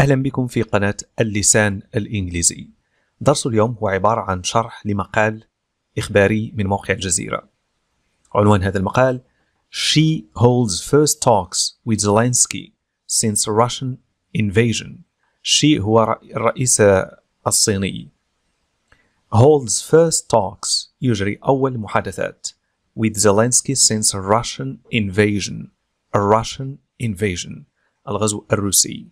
أهلا بكم في قناة اللسان الإنجليزي. درس اليوم هو عبارة عن شرح لمقال إخباري من موقع الجزيرة. عنوان هذا المقال She holds first talks with Zelensky since Russian invasion. She هو الرئيس الصيني. Holds first talks يجري أول محادثات with Zelensky since Russian invasion. A Russian invasion. الغزو الروسي.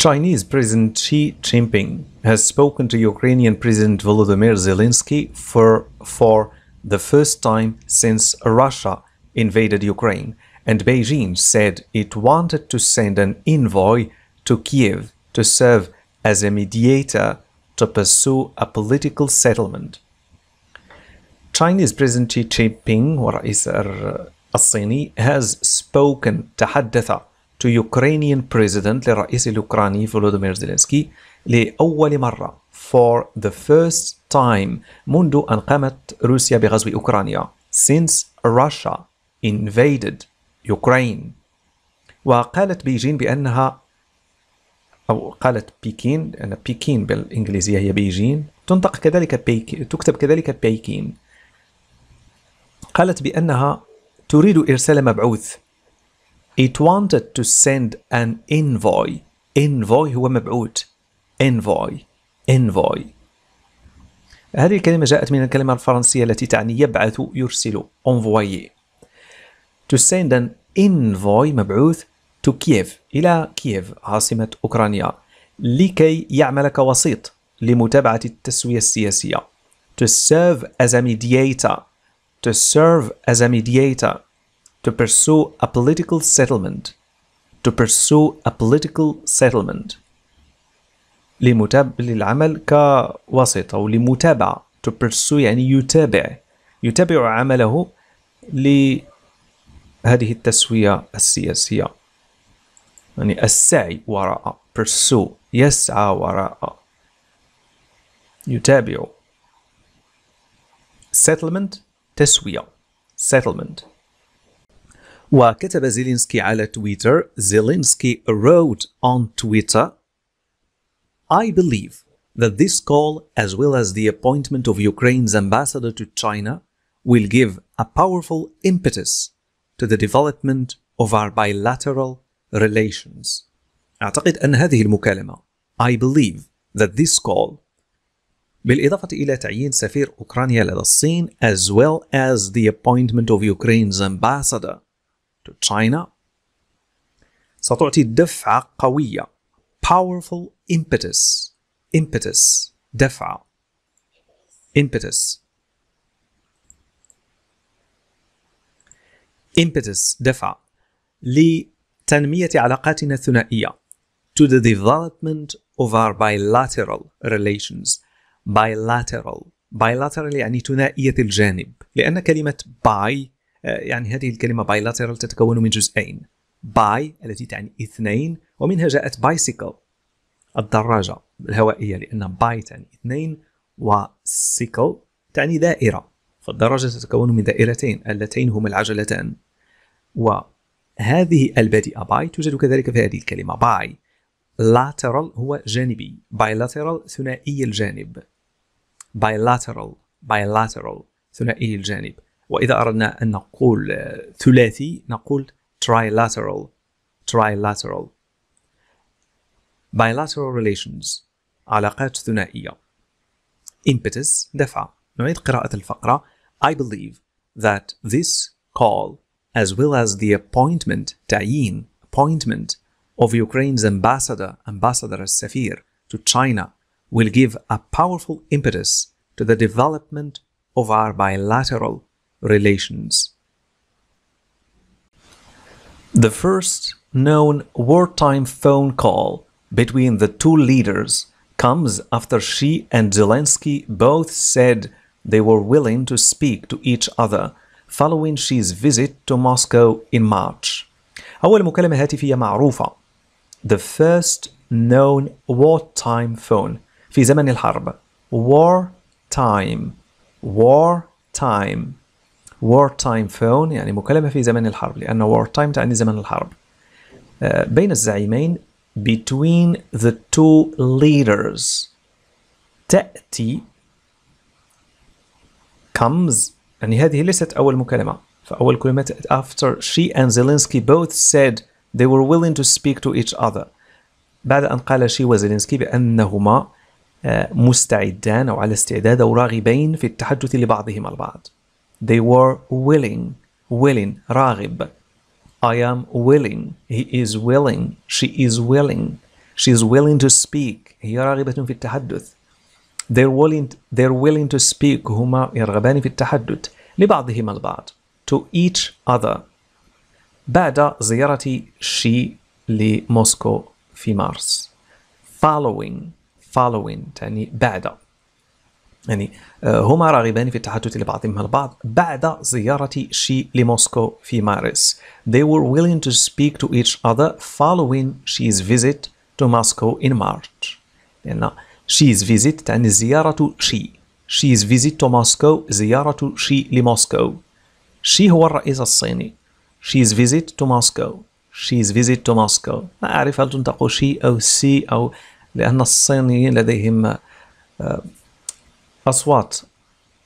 Chinese President Xi Jinping has spoken to Ukrainian President Volodymyr Zelensky for, for the first time since Russia invaded Ukraine, and Beijing said it wanted to send an envoy to Kiev to serve as a mediator to pursue a political settlement. Chinese President Xi Jinping, ورئيس الصيني, has spoken Haddatha to Ukrainian president للرئيس الأوكراني فولودومير زيلينسكي لأول مرة for the first time منذ أن قامت روسيا بغزو أوكرانيا since Russia invaded Ukraine وقالت بيجين بأنها أو قالت بيكين أن بيكين بالإنجليزية هي بيجين تنطق كذلك بيكين تكتب كذلك بيكين قالت بأنها تريد إرسال مبعوث It wanted to send an envoy. Envoy هو مبعوث. Envoy. Envoy. هذه الكلمة جاءت من الكلمة الفرنسية التي تعني يبعث يرسل Envoy. To send an envoy مبعوث to كييف إلى كييف عاصمة أوكرانيا لكي يعمل كوسيط لمتابعة التسوية السياسية. To serve as a mediator. To serve as a mediator to pursue a political settlement to pursue a political settlement لمتاب... للعمل كواسطة لمتابعة to pursue يعني يتابع يتابع عمله لهذه التسوية السياسية يعني السعي وراء pursue يسعى وراء يتابع settlement تسوية settlement وكتب زيلينسكي على تويتر Zelensky wrote on Twitter I believe that this call as well as the appointment of Ukraine's ambassador to China will give a powerful impetus to the development of our bilateral relations. أعتقد أن هذه المكالمة I believe that this call بالإضافة إلى تعيين سفير أوكرانيا لدى الصين as well as the appointment of Ukraine's ambassador China ستعطي دفعة قوية powerful impetus impetus دفعة impetus impetus دفعة لتنمية علاقاتنا الثنائية to the development of our bilateral relations bilateral bilateral يعني ثنائية الجانب لأن كلمة by آه، يعني هذه الكلمة bilateral تتكون من جزئين باي التي تعني اثنين ومنها جاءت بايسيكل الدراجة الهوائية لأن باي تعني اثنين وسيكل تعني دائرة فالدراجة تتكون من دائرتين اللتين هما العجلتان وهذه البادئة باي توجد كذلك في هذه الكلمة باي lateral هو جانبي bilateral ثنائي الجانب bilateral bilateral ثنائي الجانب واذا اردنا ان نقول ثلاثي نقول trilateral trilateral bilateral relations علاقات ثنائية impetus دفعة نعيد قراءة الفقرة I believe that this call as well as the appointment تعيين appointment of Ukraine's ambassador ambassador السفير to China will give a powerful impetus to the development of our bilateral relations. The first known wartime phone call between the two leaders comes after she and Zelensky both said they were willing to speak to each other following she's visit to Moscow in March. The first known wartime phone في زمن الحرب war time war time وور تايم فون يعني مكالمة في زمن الحرب لأن وور تايم تعني زمن الحرب آه، بين الزعيمين between the two leaders تأتي comes يعني هذه ليست أول مكالمة فأول كلمة after she and Zelensky both said they were willing to speak to each other بعد أن قال شي وزيلينسكي بأنهما آه، مستعدان أو على استعداد أو راغبين في التحدث لبعضهما البعض They were willing, willing, راغب. I am willing, he is willing, she is willing, she is willing to speak. هي راغبة في التحدث. They're willing, they're willing to speak هما يرغبان في التحدث لبعضهما البعض to each other بعد زيارة شي لموسكو في مارس following following تعني بعد يعني آه، هما راغبان في التحدث لبعضهما البعض بعد زيارة شي لموسكو في مارس. They were willing to speak to each other following she's visit to Moscow in March. لأن she's visit تعني زيارة شي. She's visit to Moscow زيارة شي لموسكو. شي هو الرئيس الصيني. She's visit to Moscow. She's visit to Moscow. ما أعرف هل تنطق شي أو سي أو لأن الصينيين لديهم آه، أصوات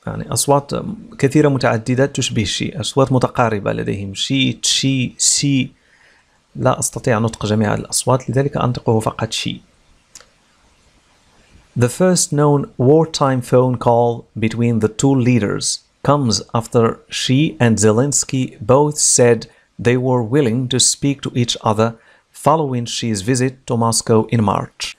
يعني أصوات كثيرة متعددة تشبه شي أصوات متقاربة لديهم شي تشي سي لا أستطيع نطق جميع الأصوات لذلك أنطقه فقط شي The first known wartime phone call between the two leaders comes after she and Zelensky both said they were willing to speak to each other following she's visit to Moscow in March.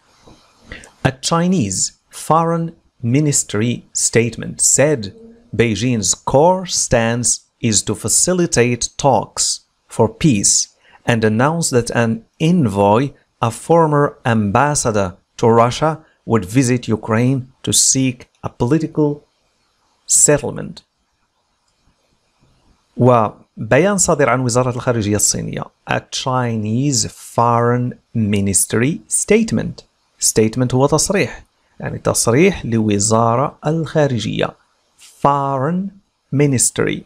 A Chinese foreign ministry statement said Beijing's core stance is to facilitate talks for peace and announced that an envoy, a former ambassador to Russia, would visit Ukraine to seek a political settlement. وبيان صادر عن وزارة الخارجية الصينية A Chinese Foreign Ministry Statement Statement هو تصريح يعني تصريح لوزارة الخارجية Foreign Ministry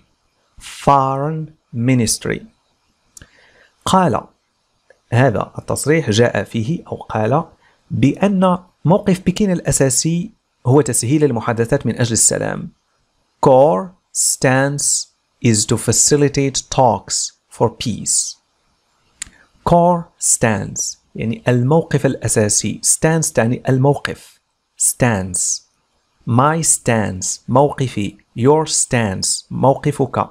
Foreign Ministry قال هذا التصريح جاء فيه أو قال بأن موقف بكين الأساسي هو تسهيل المحادثات من أجل السلام Core stance is to facilitate talks for peace Core stance يعني الموقف الأساسي stance تعني الموقف stance my stance موقفي your stance موقفك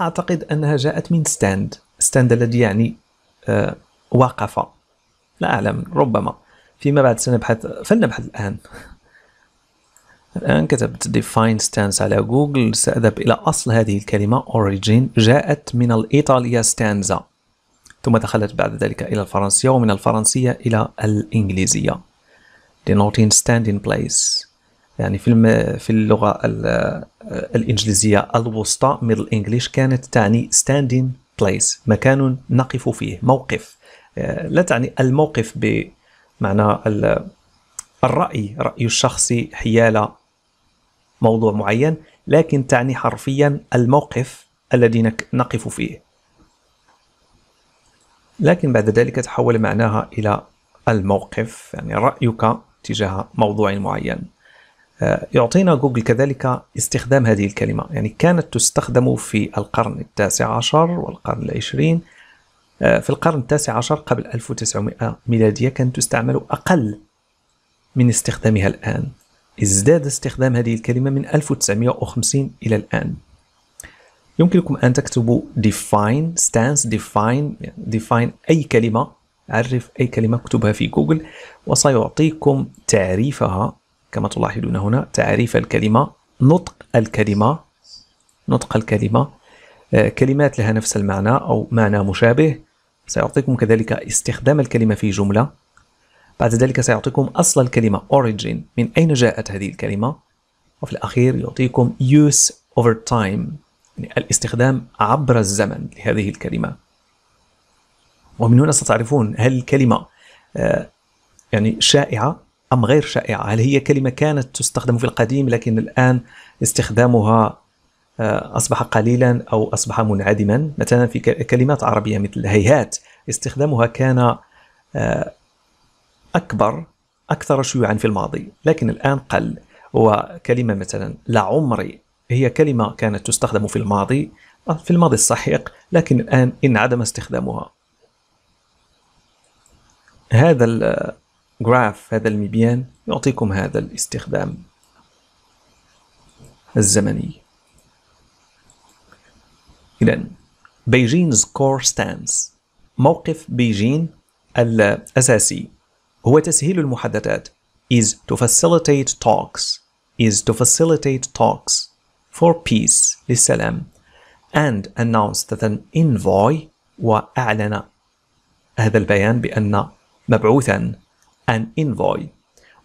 أعتقد أنها جاءت من stand stand الذي يعني وقف لا أعلم ربما فيما بعد سنبحث فلنبحث الآن الآن كتبت define stance على جوجل سأذهب إلى أصل هذه الكلمة origin جاءت من الإيطالية stanza ثم دخلت بعد ذلك إلى الفرنسية ومن الفرنسية إلى الإنجليزية لنوتين ستاند إن بلايس يعني في في اللغة الإنجليزية الوسطى ميدل إنجليش كانت تعني standing place مكان نقف فيه موقف آه، لا تعني الموقف بمعنى الرأي رأي الشخصي حيال موضوع معين لكن تعني حرفيا الموقف الذي نقف فيه لكن بعد ذلك تحول معناها إلى الموقف يعني رأيك تجاه موضوع معين آه، يعطينا جوجل كذلك استخدام هذه الكلمة يعني كانت تستخدم في القرن التاسع عشر والقرن العشرين آه، في القرن التاسع عشر قبل 1900 ميلادية كانت تستعمل أقل من استخدامها الآن ازداد استخدام هذه الكلمة من 1950 إلى الآن يمكنكم أن تكتبوا define stance define define أي كلمة عرف أي كلمة اكتبها في جوجل وسيعطيكم تعريفها كما تلاحظون هنا تعريف الكلمة نطق الكلمة نطق الكلمة آه، كلمات لها نفس المعنى أو معنى مشابه سيعطيكم كذلك استخدام الكلمة في جملة بعد ذلك سيعطيكم أصل الكلمة origin من أين جاءت هذه الكلمة وفي الأخير يعطيكم use over time الاستخدام عبر الزمن لهذه الكلمة ومن هنا ستعرفون هل الكلمة آه، يعني شائعة أم غير شائعة هل هي كلمة كانت تستخدم في القديم لكن الآن استخدامها آه، أصبح قليلا أو أصبح منعدما مثلا في كلمات عربية مثل هيهات استخدامها كان آه، أكبر أكثر شيوعا في الماضي لكن الآن قل وكلمة مثلا لعمري هي كلمة كانت تستخدم في الماضي في الماضي الصحيح لكن الآن انعدم استخدامها هذا الجراف هذا المبيان يعطيكم هذا الاستخدام الزمني إذا بيجين's core stance موقف بيجين الأساسي هو تسهيل المحادثات is to facilitate talks is to facilitate talks for peace للسلام and announced that an envoy وأعلن هذا البيان بأن مبعوثا an envoy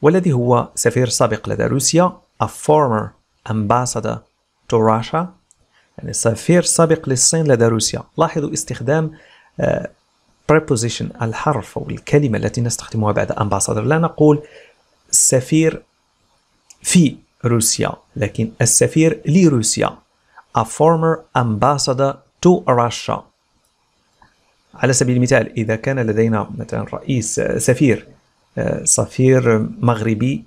والذي هو سفير سابق لدى روسيا a former ambassador to Russia يعني سفير سابق للصين لدى روسيا لاحظوا استخدام آه، preposition الحرف أو الكلمة التي نستخدمها بعد ambassador لا نقول سفير في روسيا لكن السفير لروسيا a former ambassador to Russia على سبيل المثال إذا كان لدينا مثلا رئيس آه، سفير آه، سفير مغربي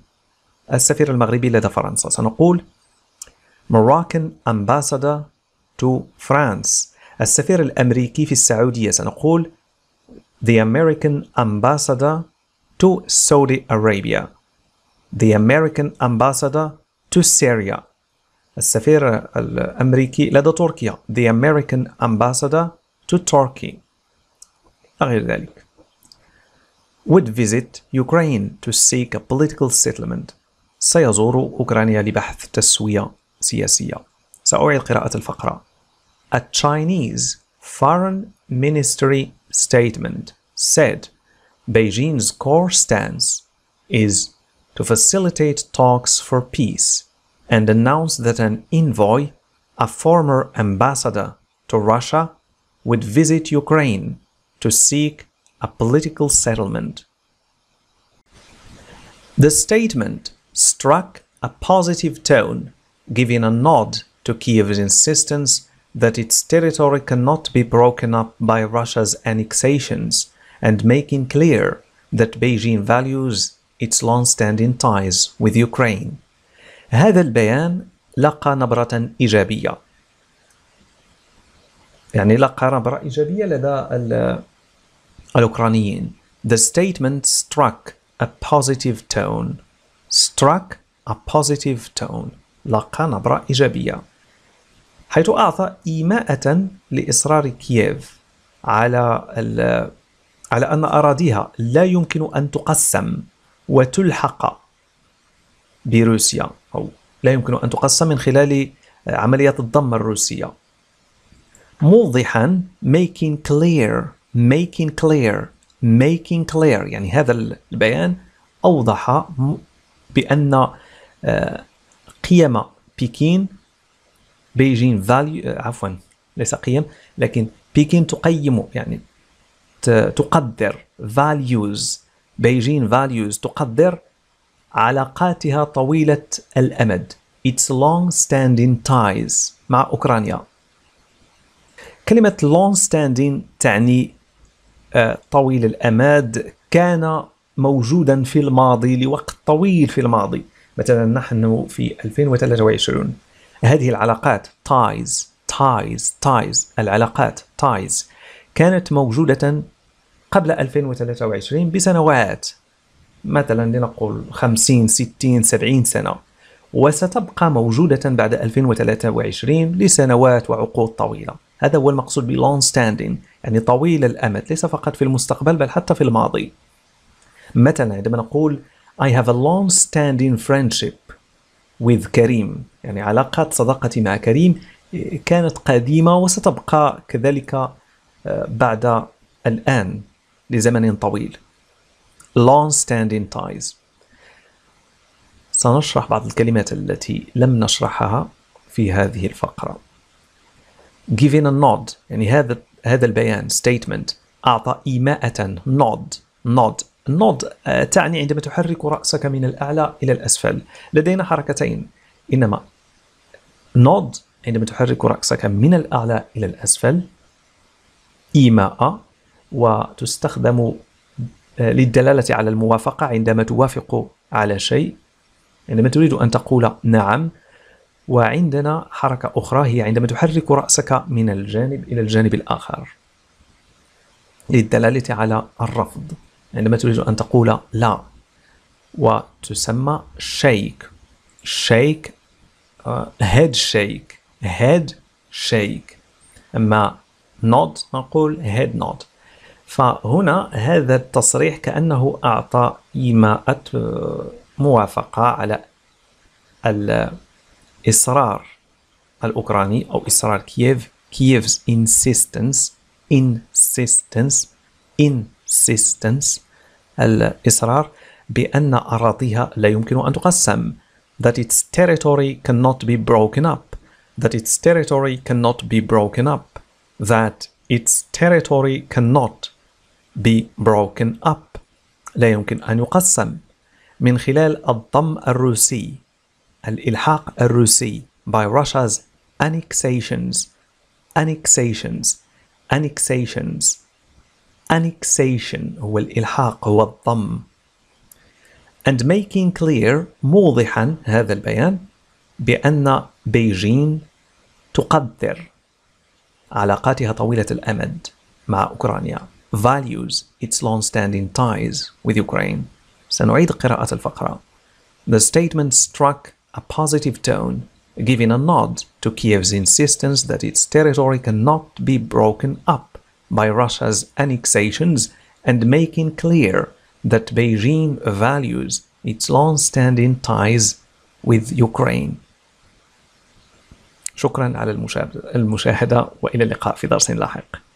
السفير المغربي لدى فرنسا سنقول Moroccan ambassador to France السفير الأمريكي في السعودية سنقول The American ambassador to Saudi Arabia The American ambassador to Syria. السفير الأمريكي لدى تركيا the American ambassador to Turkey غير ذلك would visit Ukraine to seek a political settlement سيزور أوكرانيا لبحث تسوية سياسية سأعيد قراءة الفقرة A Chinese foreign ministry statement said Beijing's core stance is to facilitate talks for peace and announced that an envoy, a former ambassador to Russia, would visit Ukraine to seek a political settlement. The statement struck a positive tone, giving a nod to Kiev's insistence that its territory cannot be broken up by Russia's annexations and making clear that Beijing values its long-standing ties with Ukraine. هذا البيان لقى نبرة إيجابية. يعني لقى نبرة إيجابية لدى الأوكرانيين. The statement struck a positive tone. Struck a positive tone. لقى نبرة إيجابية. حيث أعطى إيماءة لإصرار كييف على على أن أراضيها لا يمكن أن تقسم وتلحق بروسيا أو لا يمكن أن تقسم من خلال عملية الضم الروسية موضحا making clear making clear making clear يعني هذا البيان أوضح بأن آه، قيم بكين بيجين فاليو آه، عفوا ليس قيم لكن بكين تقيم يعني تقدر values بيجين Values تقدر علاقاتها طويلة الأمد its long-standing ties مع أوكرانيا كلمة long-standing تعني آه، طويل الأمد كان موجودا في الماضي لوقت طويل في الماضي مثلا نحن في 2023 هذه العلاقات ties ties ties العلاقات ties كانت موجودة قبل 2023 بسنوات مثلا لنقول 50 60 70 سنة وستبقى موجودة بعد 2023 لسنوات وعقود طويلة هذا هو المقصود بلونج ستاندينج يعني طويل الأمد ليس فقط في المستقبل بل حتى في الماضي مثلا عندما نقول I have a long standing friendship with كريم يعني علاقة صداقتي مع كريم كانت قديمة وستبقى كذلك آه، بعد الآن لزمن طويل long-standing ties سنشرح بعض الكلمات التي لم نشرحها في هذه الفقرة giving a nod يعني هذا هذا البيان statement أعطى إيماءة nod nod nod تعني عندما تحرك رأسك من الأعلى إلى الأسفل لدينا حركتين إنما nod عندما تحرك رأسك من الأعلى إلى الأسفل إيماءة وتستخدم آه، للدلالة على الموافقة عندما توافق على شيء عندما يعني تريد أن تقول نعم وعندنا حركة أخرى هي عندما تحرك رأسك من الجانب إلى الجانب الآخر للدلالة على الرفض عندما تريد أن تقول لا وتسمى شيك شيك هيد شيك هيد شيك أما نوت نقول هيد نوت فهنا هذا التصريح كأنه أعطى إيماءة موافقة على الإصرار الأوكراني أو إصرار كييف Kiev's insistence insistence insistence الإصرار بأن أراضيها لا يمكن أن تقسم that its territory cannot be broken up that its territory cannot be broken up that its territory cannot be broken up لا يمكن أن يقسم من خلال الضم الروسي الإلحاق الروسي by Russia's annexations annexations annexations annexation هو الإلحاق هو الضم and making clear موضحا هذا البيان بأن بيجين تقدر علاقاتها طويلة الأمد مع أوكرانيا values its long-standing ties with Ukraine. سنعيد قراءة الفقرة. The statement struck a positive tone, giving a nod to Kiev's insistence that its territory cannot be broken up by Russia's annexations and making clear that Beijing values its long-standing ties with Ukraine. شكرا على المشاهدة وإلى اللقاء في درس لاحق